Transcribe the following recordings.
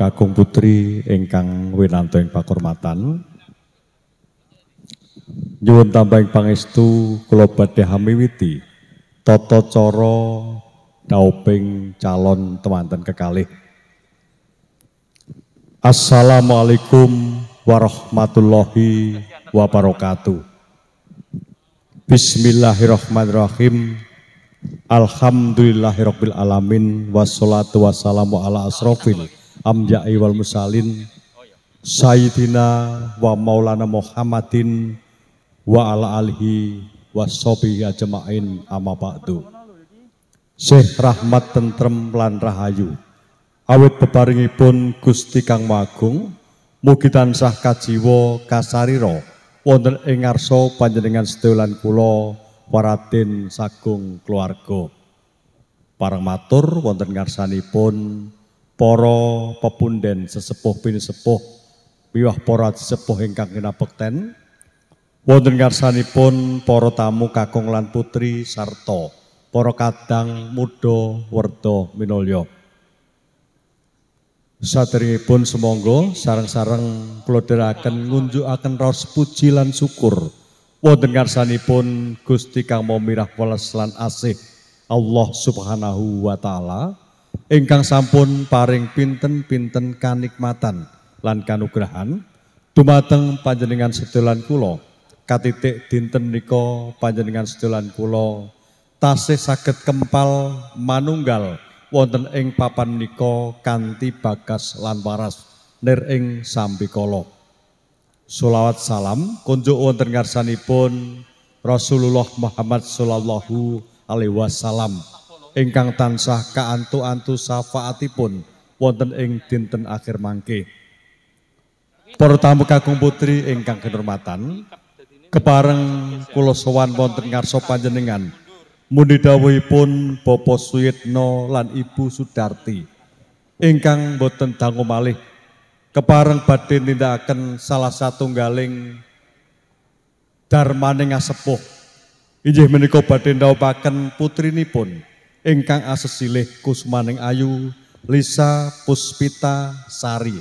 kakung putri ingkang winanto ing pakurmatan. Nyuwun tambah ing pangestu kula badhe hamiwiti tata cara dauping calon temanten kekalih. Assalamualaikum warahmatullahi wabarakatuh. Bismillahirrahmanirrahim. Alhamdulillahirrahmanirrahim wassalatu wassalamu ala asrofil amja'i wal musalin Sayyidina wa maulana Muhammadin wa ala alihi wa sobihi ajma'in amma ba'du Syekh Rahmat Tentrem lan Rahayu awit bebaringipun Gusti Kang Magung mugi tansah kajiwa kasariro, wonten ing ngarsa panjenengan sedaya lan kula waratin sagung keluarga parang matur wonten ngarsanipun Poro pepunden sesepuh sepuh biwah poro sesepuh ingkang pekten wonten pun poro tamu kakung lan putri sarto, poro kadang mudo minulyo Satri pun semonggo sarang sarang kloder akan ngunjuk akan ros puji lan syukur wonten pun Gusti kang mau mirah welas lan asih Allah Subhanahu wa taala ingkang sampun paring pinten-pinten kanikmatan lan kanugrahan dumateng panjenengan sedulan kula katitik dinten nika panjenengan sedulan kula tasih saged kempal manunggal wonten ing papan nika kanthi bagas lan waras nir ing sambikala Sulawat salam kunjuk wonten ngarsanipun Rasulullah Muhammad sallallahu alaihi wasallam ingkang tansah kaantu-antu syafaatipun wonten ing dinten akhir mangke. Para tamu kakung putri ingkang kinurmatan, kepareng kula sowan wonten ngarsa panjenengan. Mundi dawuhipun Bapak Suyitno lan Ibu Sudarti ingkang boten dangu malih kepareng badhe nindakaken salah satunggaling darmaning asepuh Injih menika badhe ndhawuhaken putrinipun ingkang asesilih kusmaning ayu Lisa Puspita Sari.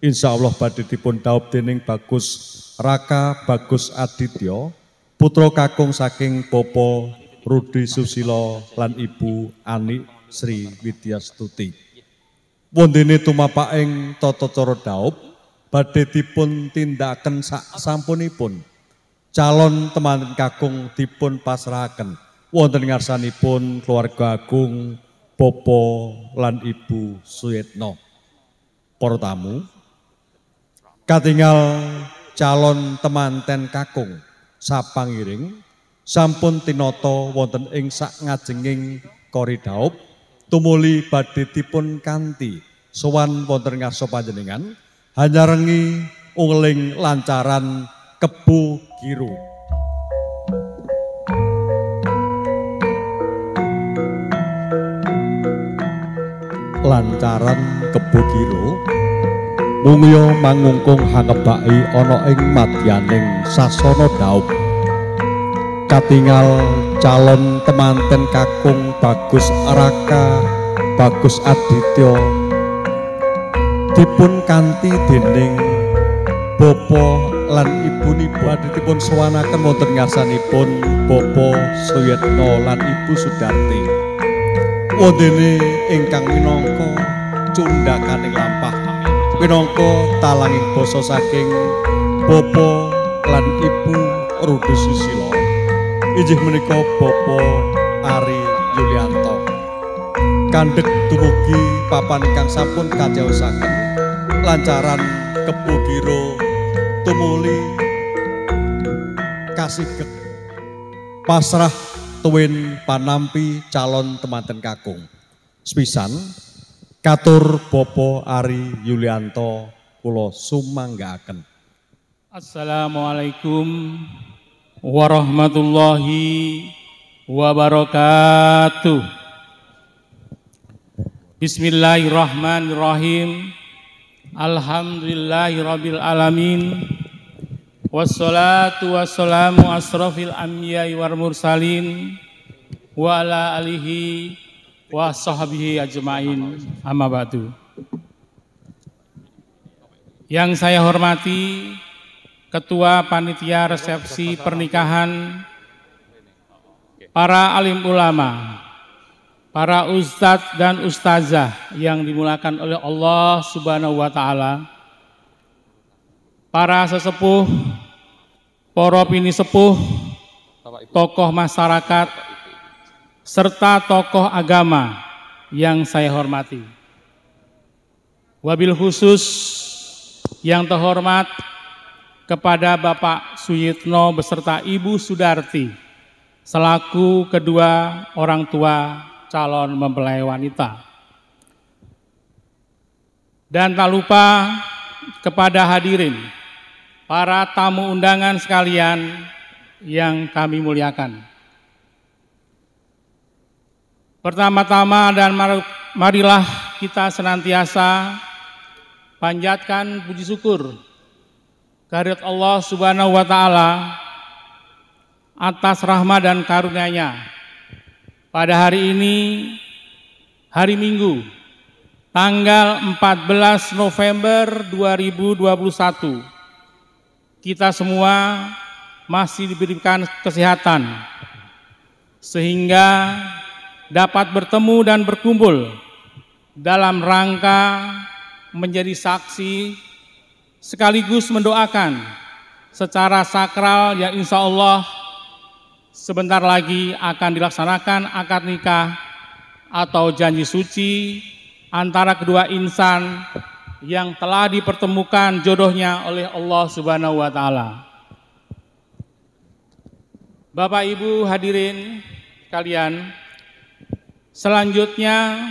Insya Allah badhe dipun daup dening Bagus Raka Bagus Adityo putra kakung saking Popo Rudi Susilo lan Ibu Ani Sri Widyastuti. Wondene tumapaking tata cara daup badhe dipun tindakan sak sampunipun. Calon teman kakung dipun pasrahaken wonten ngarsanipun keluarga agung Popo lan Ibu Suyetno. Para tamu katingal calon temanten kakung sapangiring sampun tinoto wonten ing sak ngajenging koridaup tumuli badhe dipun kanthi sowan wonten ngarsa panjenengan hanya rengi uling lancaran kebu kiru lancaran kebo kiro mungyo mangungkung hangebaki ana ing madyaning sasana daup katingal calon temanten kakung bagus raka bagus adityo dipun kanti dening bapa lan ibu-ibu dipun sowanaken wonten ngasanipun bapa Suyetno lan ibu Sudarti wondene ingkang minangka cundakaning lampah minangka talanging basa saking bapa lan ibu Rudi Susilo inggih menika bapa Ari Yulianto kandhek dumugi papan ingkang sampun kajawasaken lancaran kepugiro tumuli kasih pasrah tuwin panampi calon temanten kakung. Spisan, katur Bopo Ari Yulianto Kulo Sumanggaken. Assalamualaikum warahmatullahi wabarakatuh. Bismillahirrahmanirrahim. Alhamdulillahirabbil alamin. Wassalatu wassalamu asrofil anbiya'i wal mursalin wa ala alihi wa sahbihi ajmain amma ba'du. Yang saya hormati Ketua Panitia Resepsi Pernikahan para alim ulama, para ustadz dan ustazah yang dimulakan oleh Allah Subhanahu wa taala, para sesepuh, poro pini sepuh, tokoh masyarakat, serta tokoh agama yang saya hormati. Wabil khusus yang terhormat kepada Bapak Suyitno beserta Ibu Sudarti selaku kedua orang tua calon mempelai wanita. Dan tak lupa kepada hadirin, para tamu undangan sekalian yang kami muliakan. Pertama-tama dan marilah kita senantiasa panjatkan puji syukur kehadirat Allah Subhanahu wa taala atas rahmat dan karunia-Nya. Pada hari ini hari Minggu tanggal 14 November 2021 kita semua masih diberikan kesehatan sehingga dapat bertemu dan berkumpul dalam rangka menjadi saksi sekaligus mendoakan secara sakral yang insya Allah sebentar lagi akan dilaksanakan akad nikah atau janji suci antara kedua insan yang telah dipertemukan jodohnya oleh Allah Subhanahu wa taala. Bapak Ibu hadirin kalian, Selanjutnya,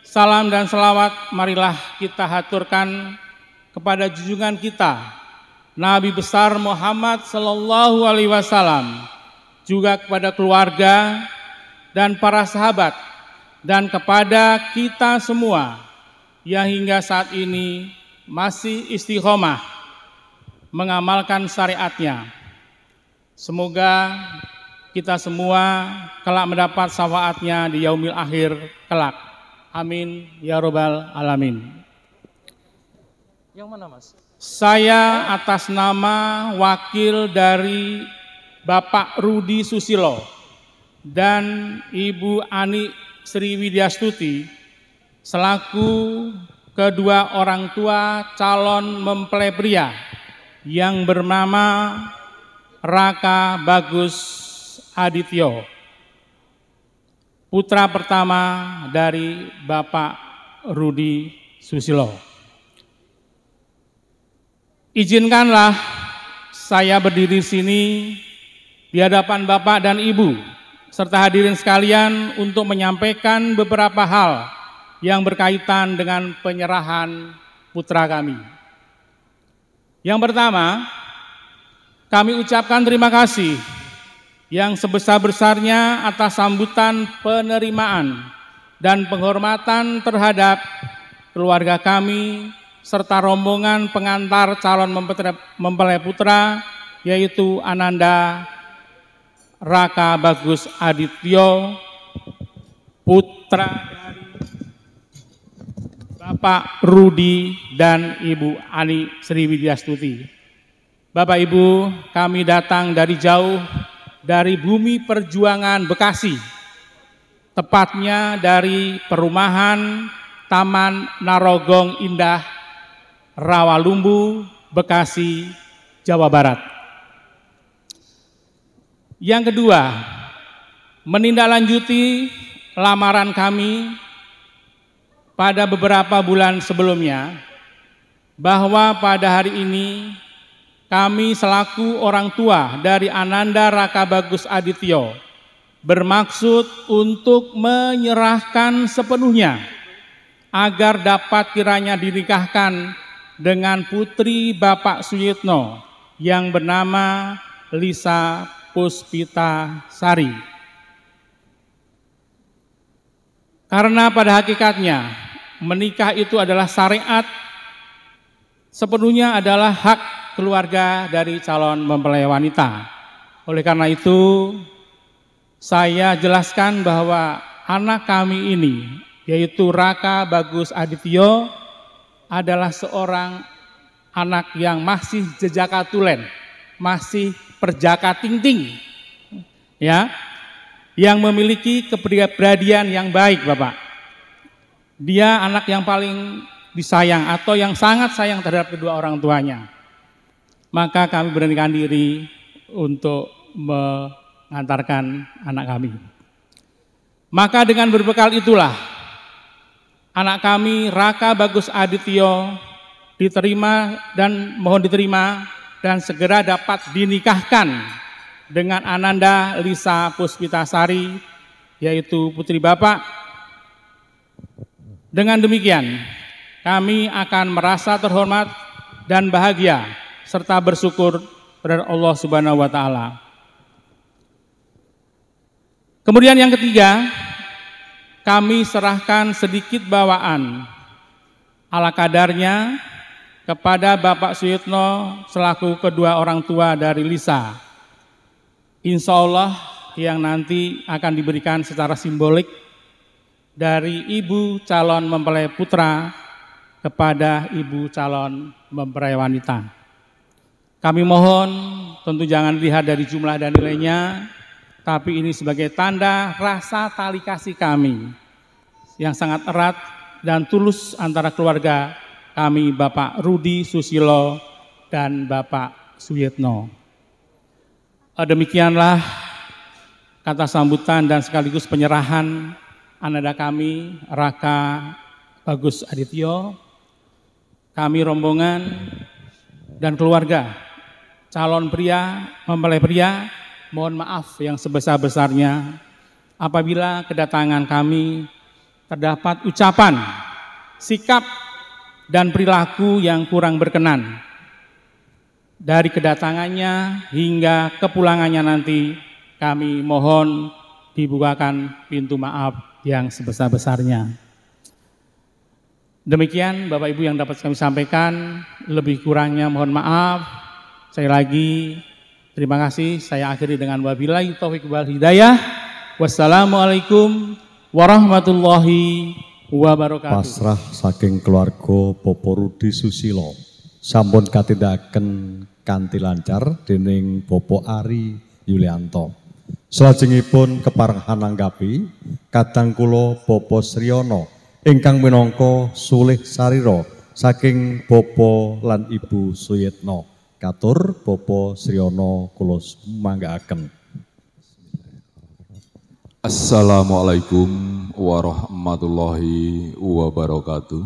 salam dan selawat marilah kita haturkan kepada junjungan kita, Nabi besar Muhammad Sallallahu Alaihi Wasallam, juga kepada keluarga dan para sahabat, dan kepada kita semua yang hingga saat ini masih istiqomah mengamalkan syariatnya. Semoga kita semua kelak mendapat syafaatnya di yaumil akhir kelak. Amin ya robbal alamin. Yang mana mas? Saya atas nama wakil dari Bapak Rudi Susilo dan Ibu Ani Sri Widyastuti selaku kedua orang tua calon mempelai pria yang bernama Raka Bagus Adityo, putra pertama dari Bapak Rudi Susilo. Izinkanlah saya berdiri sini di hadapan Bapak dan Ibu serta hadirin sekalian untuk menyampaikan beberapa hal yang berkaitan dengan penyerahan putra kami. Yang pertama, kami ucapkan terima kasih yang sebesar-besarnya atas sambutan penerimaan dan penghormatan terhadap keluarga kami serta rombongan pengantar calon mempelai putra yaitu Ananda Raka Bagus Adityo putra Bapak Rudi dan Ibu Ani Stuti. Bapak Ibu, kami datang dari jauh dari Bumi Perjuangan Bekasi, tepatnya dari perumahan Taman Narogong Indah, Rawalumbu, Bekasi, Jawa Barat. Yang kedua, menindaklanjuti lamaran kami pada beberapa bulan sebelumnya bahwa pada hari ini kami selaku orang tua dari Ananda Raka Bagus Adityo bermaksud untuk menyerahkan sepenuhnya agar dapat kiranya dinikahkan dengan putri Bapak Suyitno yang bernama Lisa Puspita Sari. Karena pada hakikatnya menikah itu adalah syariat sepenuhnya adalah hak keluarga dari calon mempelai wanita. Oleh karena itu, saya jelaskan bahwa anak kami ini, yaitu Raka Bagus Adityo, adalah seorang anak yang masih jejaka tulen, masih perjaka ting ya, yang memiliki keberadian yang baik, Bapak. Dia anak yang paling disayang atau yang sangat sayang terhadap kedua orang tuanya. Maka kami beranikan diri untuk mengantarkan anak kami. Maka dengan berbekal itulah anak kami Raka Bagus Adityo diterima dan mohon diterima dan segera dapat dinikahkan dengan Ananda Lisa Puspitasari yaitu putri Bapak. Dengan demikian, kami akan merasa terhormat dan bahagia serta bersyukur kepada Allah Subhanahu wa taala. Kemudian yang ketiga, kami serahkan sedikit bawaan ala kadarnya kepada Bapak Suyutno selaku kedua orang tua dari Lisa. Insya Allah yang nanti akan diberikan secara simbolik dari ibu calon mempelai putra kepada ibu calon mempelai wanita. Kami mohon tentu jangan lihat dari jumlah dan nilainya, tapi ini sebagai tanda rasa tali kasih kami yang sangat erat dan tulus antara keluarga kami Bapak Rudi Susilo dan Bapak Suyetno. Eh, demikianlah kata sambutan dan sekaligus penyerahan ananda kami Raka Bagus Adityo kami rombongan dan keluarga calon pria, mempelai pria, mohon maaf yang sebesar-besarnya apabila kedatangan kami terdapat ucapan, sikap, dan perilaku yang kurang berkenan. Dari kedatangannya hingga kepulangannya nanti, kami mohon dibukakan pintu maaf yang sebesar-besarnya. Demikian Bapak Ibu yang dapat kami sampaikan, lebih kurangnya mohon maaf. Saya lagi terima kasih, saya akhiri dengan wabillahi taufiq wal hidayah. Wassalamualaikum warahmatullahi wabarakatuh. Pasrah saking keluarga Popo Rudi Susilo. Sampun katindakan kanti lancar dening Bopo Ari Yulianto. Selajengipun pun hananggapi kadang Popo Bopo Sriono ingkang minangka sulih sariro saking Bopo lan Ibu Suyetno. Katur Bapa Sriyana kula manggaaken. Assalamualaikum warahmatullahi wabarakatuh.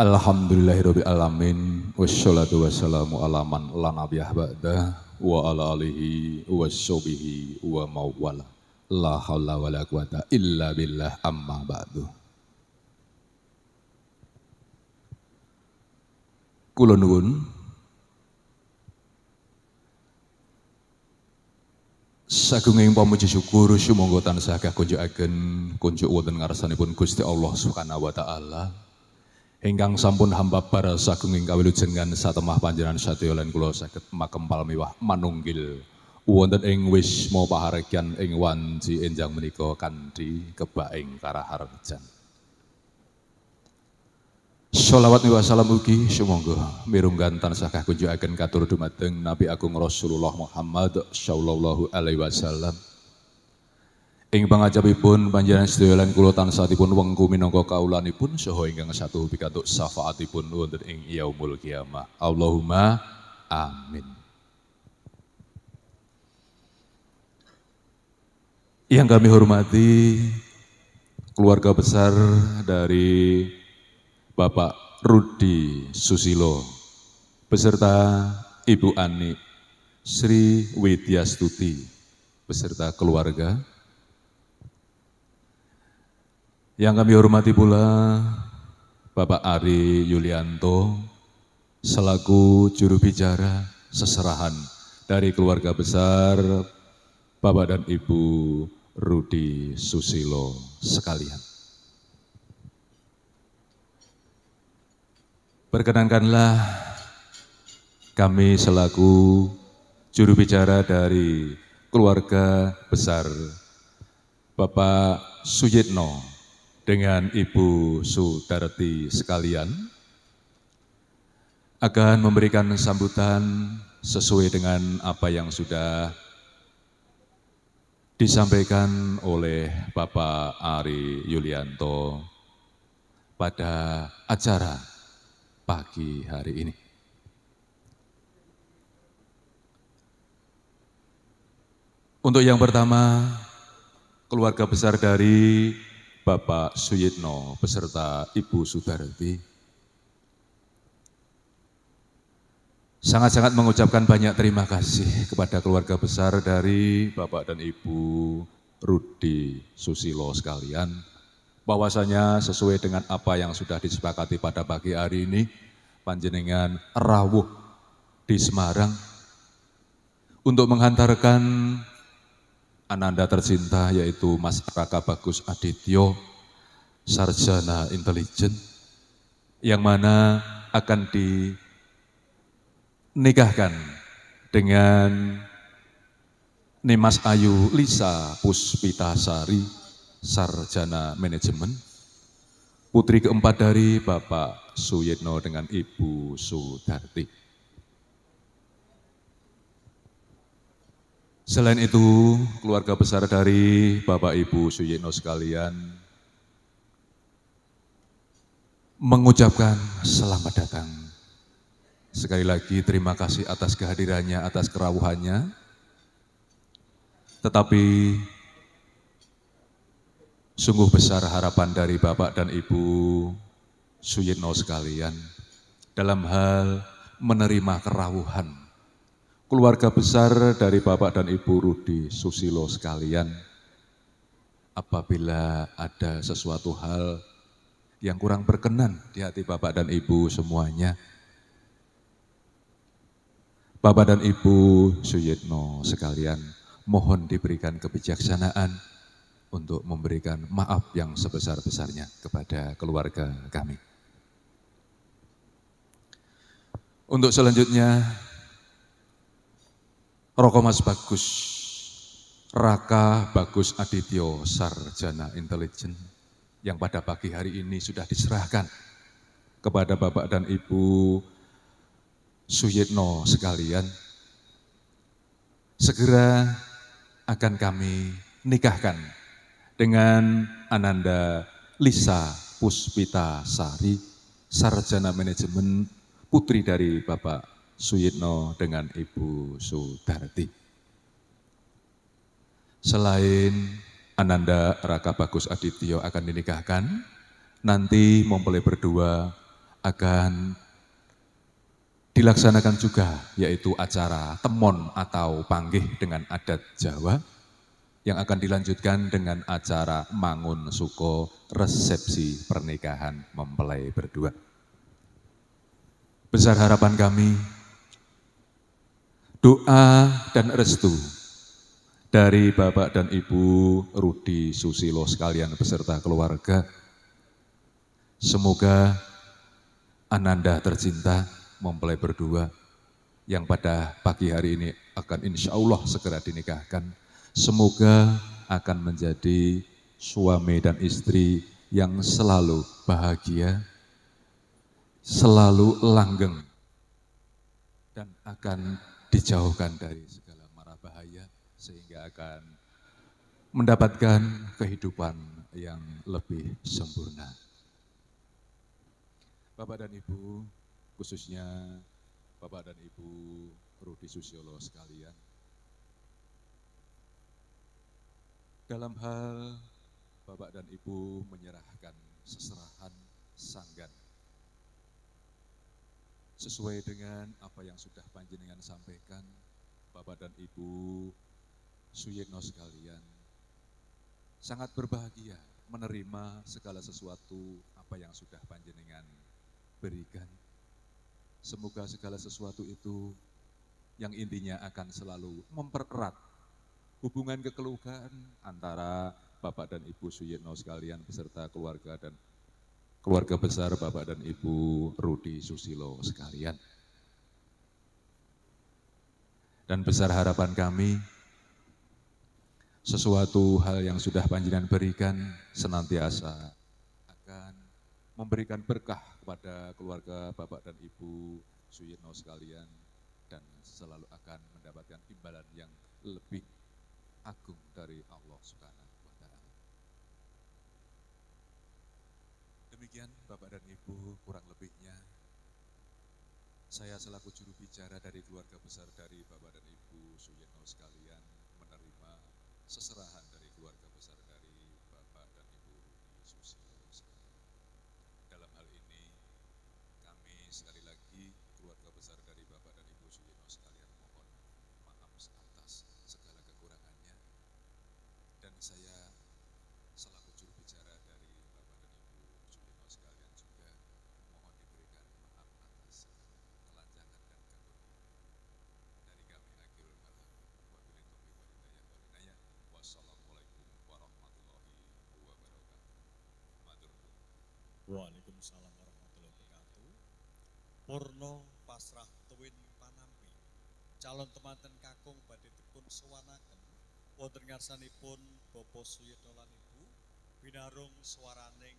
Alhamdulillahirabbil alamin wassalatu wassalamu ala man la wa ala alihi washabihi wa mawala. La haula wa la quwata illa billah amma ba'du. Kula nuwun. Sagunging pamuji syukur sumangga tansah kakunjukaken kunjuk wonten ngarsanipun Gusti Allah Subhanahu wa taala. Ingkang sampun hamba para sagunging kawilujengan satemah panjenengan satya lan kula saged makempal miwah manunggil wonten ing wisma pahargyan ing wanci enjang menika kanthi kebaing karaharjan. Sholawat wa salam ugi sumangga mirunggan tansah kunjukaken katur dumateng Nabi Agung Rasulullah Muhammad sallallahu alaihi wasallam. Ing pangajabipun panjenengan sedaya lan kula tansah dipun wengku minangka kaulanipun saha ingkang satu pikantuk syafaatipun wonten ing yaumul kiamah. Allahumma amin. Yang kami hormati keluarga besar dari Bapak Rudi Susilo beserta Ibu Ani Sri Widyastuti, beserta keluarga. Yang kami hormati pula Bapak Ari Yulianto selaku juru bicara seserahan dari keluarga besar Bapak dan Ibu Rudi Susilo sekalian. Perkenankanlah kami selaku juru bicara dari keluarga besar Bapak Suyitno dengan Ibu Sudarti sekalian akan memberikan sambutan sesuai dengan apa yang sudah disampaikan oleh Bapak Ari Yulianto pada acara pagi hari ini. Untuk yang pertama, keluarga besar dari Bapak Suyitno beserta Ibu Sudarti. sangat-sangat mengucapkan banyak terima kasih kepada keluarga besar dari Bapak dan Ibu Rudi Susilo sekalian. Bahwasanya sesuai dengan apa yang sudah disepakati pada pagi hari ini, panjenengan rawuh di Semarang untuk menghantarkan ananda tercinta yaitu Mas Raka Bagus Adityo, sarjana intelijen, yang mana akan di nikahkan dengan Nimas Ayu Lisa Puspitasari, Sarjana Manajemen, putri keempat dari Bapak Suyitno dengan Ibu Sudarti. Selain itu, keluarga besar dari Bapak Ibu Suyitno sekalian mengucapkan selamat datang Sekali lagi terima kasih atas kehadirannya, atas kerawuhannya. Tetapi sungguh besar harapan dari Bapak dan Ibu Suyitno sekalian dalam hal menerima kerawuhan keluarga besar dari Bapak dan Ibu Rudi Susilo sekalian apabila ada sesuatu hal yang kurang berkenan di hati Bapak dan Ibu semuanya Bapak dan Ibu Suyitno sekalian, mohon diberikan kebijaksanaan untuk memberikan maaf yang sebesar-besarnya kepada keluarga kami. Untuk selanjutnya, Roko Mas Bagus, Raka Bagus Adityo Sarjana Intelijen yang pada pagi hari ini sudah diserahkan kepada Bapak dan Ibu Suyitno sekalian, segera akan kami nikahkan dengan Ananda Lisa Puspita Sari, Sarjana Manajemen, putri dari Bapak Suyitno dengan Ibu Sudarti. Selain Ananda Raka Bagus Adityo akan dinikahkan, nanti mempelai berdua akan dilaksanakan juga yaitu acara temon atau panggih dengan adat Jawa yang akan dilanjutkan dengan acara mangun suko resepsi pernikahan mempelai berdua. Besar harapan kami doa dan restu dari Bapak dan Ibu Rudi Susilo sekalian beserta keluarga. Semoga Ananda tercinta, mempelai berdua yang pada pagi hari ini akan insya Allah segera dinikahkan. Semoga akan menjadi suami dan istri yang selalu bahagia, selalu langgeng, dan akan dijauhkan dari segala mara bahaya sehingga akan mendapatkan kehidupan yang lebih sempurna. Bapak dan Ibu, khususnya Bapak dan Ibu Rudi Susilo sekalian. Dalam hal Bapak dan Ibu menyerahkan seserahan sanggan sesuai dengan apa yang sudah panjenengan sampaikan Bapak dan Ibu suyeno sekalian sangat berbahagia menerima segala sesuatu apa yang sudah panjenengan berikan Semoga segala sesuatu itu yang intinya akan selalu mempererat hubungan kekeluargaan antara Bapak dan Ibu Suyitno sekalian beserta keluarga dan keluarga besar Bapak dan Ibu Rudi Susilo sekalian. Dan besar harapan kami sesuatu hal yang sudah panjenengan berikan senantiasa akan memberikan berkah kepada keluarga Bapak dan Ibu Suyitno sekalian dan selalu akan mendapatkan imbalan yang lebih agung dari Allah Subhanahu wa taala. Demikian Bapak dan Ibu kurang lebihnya saya selaku juru bicara dari keluarga besar dari Bapak dan Ibu Suyitno sekalian menerima seserahan Waalaikumsalam warahmatullahi wabarakatuh. Purno pasrah tuwin panampi. Calon temanten kakung badhe dipun suwanaken wonten ngarsanipun Bapak Suyeto lan Ibu binarung swaraning